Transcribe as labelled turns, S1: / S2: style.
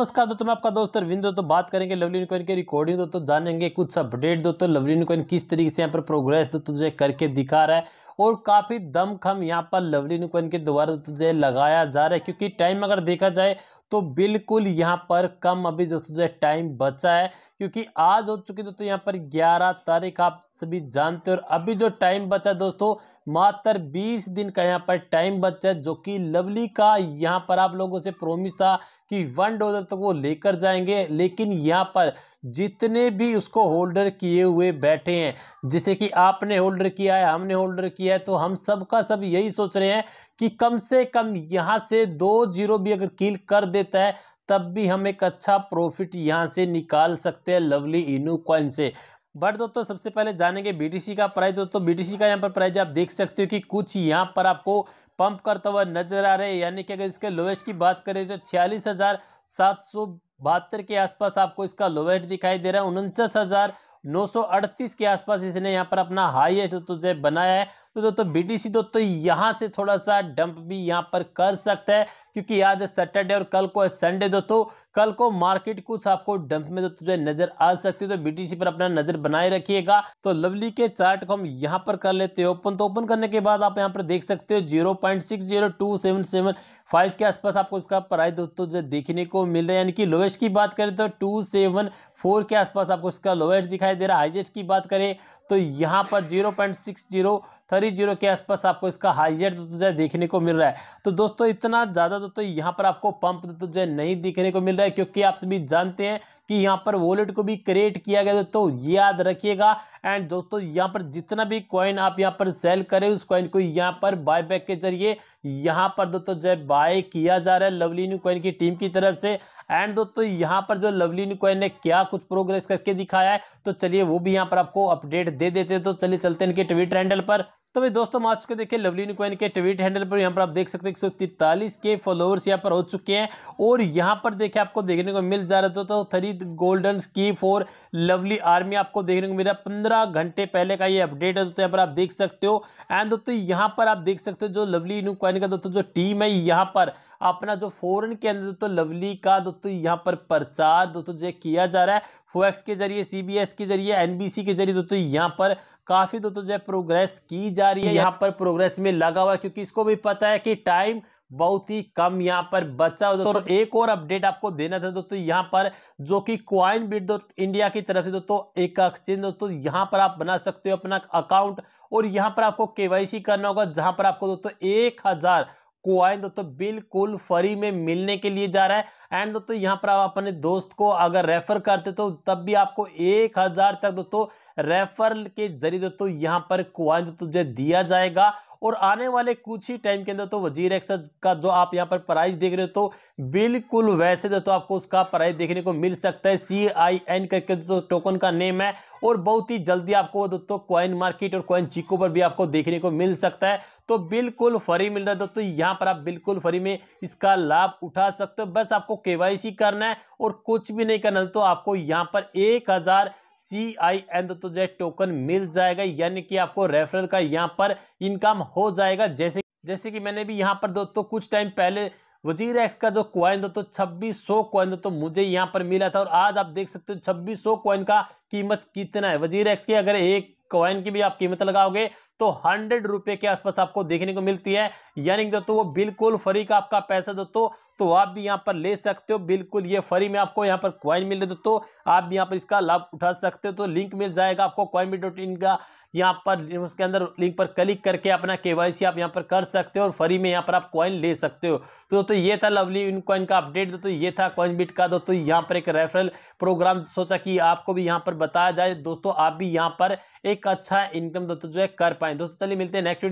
S1: नमस्कार दोस्तों मैं आपका दोस्त अरविंद तो बात करेंगे लवली कॉइन के रिकॉर्डिंग दोस्तों जानेंगे कुछ अपडेट दोस्तों लवली कॉइन किस तरीके से यहाँ पर प्रोग्रेस दोस्तों जो है करके दिखा रहा है और काफ़ी दमखम यहाँ पर लवली कॉइन के द्वारा दोस्तों जो है लगाया जा रहा है क्योंकि टाइम अगर देखा जाए तो बिल्कुल यहाँ पर कम अभी दोस्तों जो टाइम बचा है क्योंकि आज हो चुकी दोस्तों तो यहाँ पर 11 तारीख आप सभी जानते हो और अभी जो टाइम बचा दोस्तों मात्र 20 दिन का यहाँ पर टाइम बचा है जो कि लवली का यहाँ पर आप लोगों से प्रोमिस था कि वन डोजर तक तो वो लेकर जाएंगे लेकिन यहाँ पर जितने भी उसको होल्डर किए हुए बैठे हैं जैसे कि आपने होल्डर किया है हमने होल्डर किया है तो हम सब का सब यही सोच रहे हैं कि कम से कम यहाँ से दो जीरो भी अगर कील कर देता है तब भी हम एक अच्छा प्रॉफिट यहाँ से निकाल सकते हैं लवली इनू कॉइन से बट दोस्तों सबसे पहले जानेंगे बीटीसी का प्राइस दोस्तों बीटीसी का यहाँ पर प्राइस आप देख सकते हो कि कुछ यहाँ पर आपको पंप करता हुआ नजर आ रहा है यानी कि अगर इसके लोवेस्ट की बात करें तो छियालीस हज़ार सात सौ बहत्तर के आसपास आपको इसका लोवेस्ट दिखाई दे रहा है उनचास हज़ार अड़तीस के आसपास इसने यहाँ पर अपना हाईएस्ट तो जो बनाया है तो दोस्तों टी सी दोस्तों यहाँ से थोड़ा सा डंप भी यहाँ पर कर सकता है क्योंकि आज सैटरडे और कल को है संडे दोस्तों कल को मार्केट कुछ आपको डंप में तो तुझे नजर आ सकती है तो बीटीसी पर अपना नजर बनाए रखिएगा तो लवली के चार्ट को हम यहाँ पर कर लेते हैं ओपन तो ओपन करने के बाद आप यहाँ पर देख सकते हो zero point six zero two seven seven five के आसपास आपको उसका प्राइस दोस्तों जो देखने को मिल रहा है यानी कि लोवेस्ट की बात करें तो टू सेवन फोर के आसपास आपको उसका लोवेस्ट दिखाई दे रहा है हाइजेस्ट की बात करें तो यहाँ पर zero point six zero three zero के आसपास आपको इसका हाइजेट तो जो है देखने को मिल रहा है तो दोस्तों इतना ज़्यादा दोस्तों यहाँ पर आपको पंप तो जो है नहीं देखने को मिल रहा है क्योंकि आप सभी जानते हैं कि यहाँ पर वॉलेट को भी क्रिएट किया गया दोस्तों याद रखिएगा एंड दोस्तों यहाँ पर जितना भी कॉइन आप यहाँ पर सेल करें उस कॉइन को यहाँ पर बाय बैक के जरिए यहाँ पर दोस्तों जो बाय किया जा रहा है लवली न्यू कॉइन की टीम की तरफ से एंड दोस्तों यहाँ पर जो लवली न्यू कॉइन ने क्या कुछ प्रोग्रेस करके दिखाया है तो चलिए वो भी यहाँ पर आपको अपडेट दे देते तो चलिए चलते हैं इनके ट्विटर हैंडल पर तो भाई दोस्तों आज को देखिए लवली निकोइन के ट्वीट हैंडल पर यहाँ पर आप देख सकते हो एक सौ तिरतालीस के फॉलोअर्स यहाँ पर हो चुके हैं और यहाँ पर देखिए आपको देखने को मिल जा रहा था तो, तो three golden key for lovely army आपको देखने को मिला पंद्रह घंटे पहले का ये अपडेट है दोस्तों यहाँ पर आप देख सकते हो एंड दोस्तों यहाँ पर आप देख सकते हो जो लवली निकोइन का दोस्तों जो टीम है यहाँ पर अपना जो फॉरन के अंदर दोस्तों लवली का दोस्तों यहाँ पर प्रचार दोस्तों जो किया जा रहा है फोएक्स के जरिए सीबीएस के जरिए एनबीसी के जरिए दोस्तों यहाँ पर काफ़ी दोस्तों जो है प्रोग्रेस की जा रही है यहाँ पर प्रोग्रेस में लगा हुआ है क्योंकि इसको भी पता है कि टाइम बहुत ही कम यहाँ पर बचा हुआ दोस्तों तो एक और अपडेट आपको देना था दोस्तों यहाँ पर जो कि क्वाइन बिट दो इंडिया की तरफ से दोस्तों एक एक्सचेंज दोस्तों यहाँ पर आप बना सकते हो अपना अकाउंट और यहाँ पर आपको केवाईसी करना होगा जहाँ पर आपको दोस्तों एक हज़ार कॉइन दोस्तों बिल्कुल फ्री में मिलने के लिए जा रहा है एंड दोस्तों यहाँ पर आप अपने दोस्त को अगर रेफर करते तो तब भी आपको एक हज़ार तक दोस्तों रेफर के जरिए दोस्तों यहाँ पर कॉइन दोस्तों दिया जाएगा और आने वाले कुछ ही टाइम के अंदर तो वजीर एक्स का जो आप यहाँ पर प्राइस देख रहे हो तो बिल्कुल वैसे दोस्तों तो आपको उसका प्राइस देखने को मिल सकता है सी आई एन करके दोस्तों टोकन का नेम है और बहुत ही जल्दी आपको दोस्तों कॉइन मार्केट और कॉइन चिको पर भी आपको देखने को मिल सकता है तो बिल्कुल फ्री मिल रहा है दोस्तों यहाँ पर आप बिल्कुल फ्री में इसका लाभ उठा सकते हो बस आपको केवाईसी करना है और कुछ भी नहीं करना तो आपको यहाँ पर एक हज़ार सी आई एन तो जो है टोकन मिल जाएगा यानी कि आपको रेफरल का यहाँ पर इनकम हो जाएगा जैसे जैसे कि मैंने भी यहाँ पर दोस्तों कुछ टाइम पहले वजीर एक्स का जो क्वाइन दोस्तों छब्बीस सौ क्वाइन दोस्तों मुझे यहाँ पर मिला था और आज आप देख सकते हो छब्बीस सौ क्वाइन का कीमत कितना है वजीर एक्स की अगर एक क्वाइन की भी आप कीमत लगाओगे तो हंड्रेड रुपए के आसपास आपको देखने को मिलती है यानी कि दोस्तों वो बिल्कुल फ्री का आपका पैसा दोस्तों तो आप भी यहाँ पर ले सकते हो बिल्कुल ये फ्री में आपको यहाँ पर क्वाइन मिल रही दोस्तों आप भी यहाँ पर इसका लाभ उठा सकते हो तो लिंक मिल जाएगा आपको क्वाइन डॉट इन का यहाँ पर उसके अंदर लिंक पर क्लिक करके अपना के आप यहाँ पर कर सकते हो और फ्री में यहाँ पर आप कॉइन ले सकते हो तो दोस्तों ये था लवली इन कॉइन का अपडेट दोस्तों ये था कॉइन बिट का दोस्तों यहाँ पर एक रेफरल प्रोग्राम सोचा कि आपको भी यहाँ पर बताया जाए दोस्तों आप भी यहाँ पर एक अच्छा इनकम दोस्तों जो है कर पाए दोस्तों चलिए मिलते हैं नेक्स्ट वीडियो